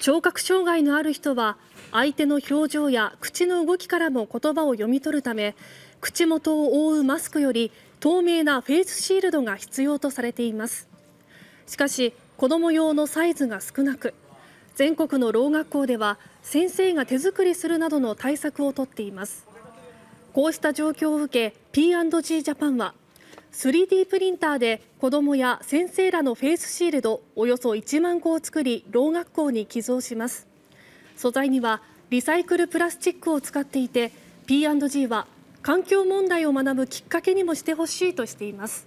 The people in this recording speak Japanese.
聴覚障害のある人は相手の表情や口の動きからも言葉を読み取るため口元を覆うマスクより透明なフェイスシールドが必要とされていますしかし子ども用のサイズが少なく全国のろう学校では先生が手作りするなどの対策をとっていますこうした状況を受け P&G ジャパンは 3D プリンターで子どもや先生らのフェイスシールドおよそ1万個を作りろう学校に寄贈します素材にはリサイクルプラスチックを使っていて P&G は環境問題を学ぶきっかけにもしてほしいとしています